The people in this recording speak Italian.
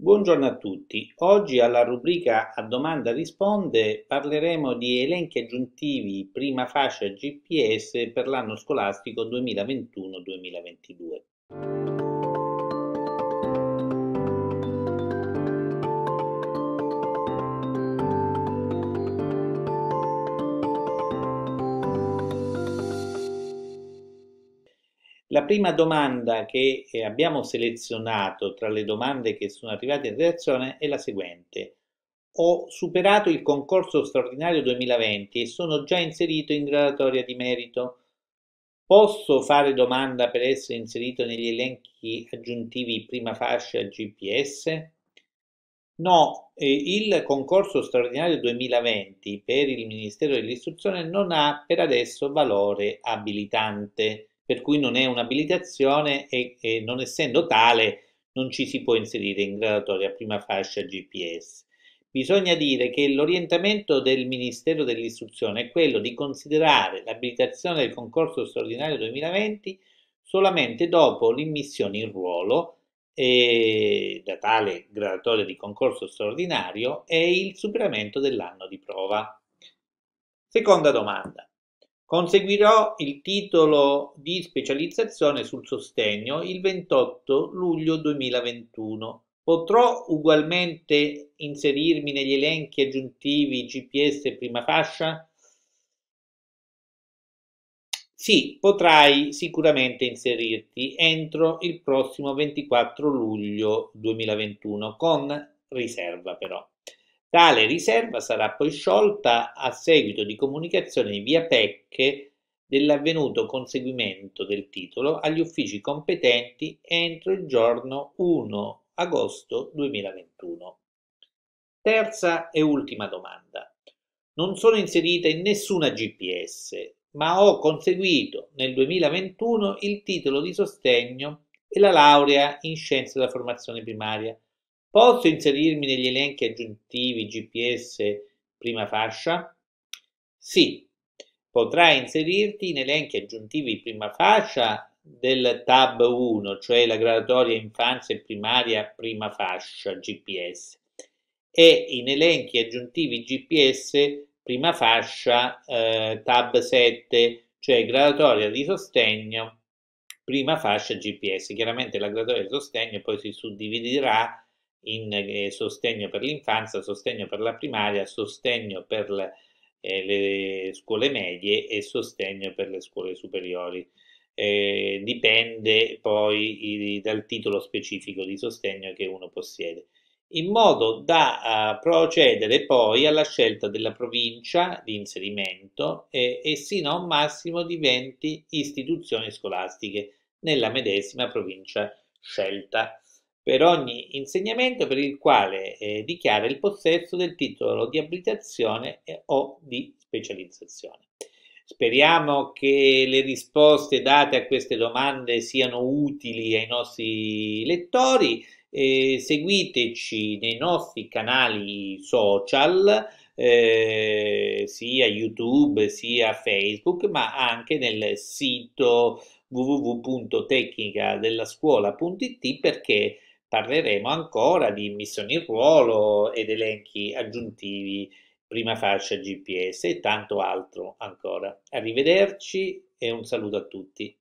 Buongiorno a tutti. Oggi alla rubrica a domanda risponde parleremo di elenchi aggiuntivi prima fascia GPS per l'anno scolastico 2021-2022. La prima domanda che eh, abbiamo selezionato tra le domande che sono arrivate in redazione è la seguente. Ho superato il concorso straordinario 2020 e sono già inserito in gradatoria di merito. Posso fare domanda per essere inserito negli elenchi aggiuntivi prima fascia GPS? No, eh, il concorso straordinario 2020 per il Ministero dell'Istruzione non ha per adesso valore abilitante per cui non è un'abilitazione e, e non essendo tale non ci si può inserire in graduatoria prima fascia GPS. Bisogna dire che l'orientamento del Ministero dell'Istruzione è quello di considerare l'abilitazione del concorso straordinario 2020 solamente dopo l'immissione in ruolo e da tale graduatoria di concorso straordinario e il superamento dell'anno di prova. Seconda domanda. Conseguirò il titolo di specializzazione sul sostegno il 28 luglio 2021. Potrò ugualmente inserirmi negli elenchi aggiuntivi GPS prima fascia? Sì, potrai sicuramente inserirti entro il prossimo 24 luglio 2021 con riserva però. Tale riserva sarà poi sciolta a seguito di comunicazione via PEC dell'avvenuto conseguimento del titolo agli uffici competenti entro il giorno 1 agosto 2021. Terza e ultima domanda. Non sono inserita in nessuna GPS, ma ho conseguito nel 2021 il titolo di sostegno e la laurea in scienze della formazione primaria Posso inserirmi negli elenchi aggiuntivi GPS prima fascia? Sì, potrai inserirti in elenchi aggiuntivi prima fascia del tab 1, cioè la graduatoria infanzia e primaria prima fascia GPS, e in elenchi aggiuntivi GPS prima fascia eh, tab 7, cioè graduatoria di sostegno prima fascia GPS. Chiaramente la graduatoria di sostegno poi si suddividerà in eh, sostegno per l'infanzia, sostegno per la primaria, sostegno per la, eh, le scuole medie e sostegno per le scuole superiori. Eh, dipende poi i, dal titolo specifico di sostegno che uno possiede, in modo da uh, procedere poi alla scelta della provincia di inserimento e, e sino a un massimo di 20 istituzioni scolastiche nella medesima provincia scelta per ogni insegnamento per il quale eh, dichiara il possesso del titolo di abilitazione o di specializzazione. Speriamo che le risposte date a queste domande siano utili ai nostri lettori. Eh, seguiteci nei nostri canali social, eh, sia YouTube sia Facebook, ma anche nel sito www.tecnicadellascuola.it perché Parleremo ancora di missioni in ruolo ed elenchi aggiuntivi, prima fascia GPS e tanto altro ancora. Arrivederci e un saluto a tutti.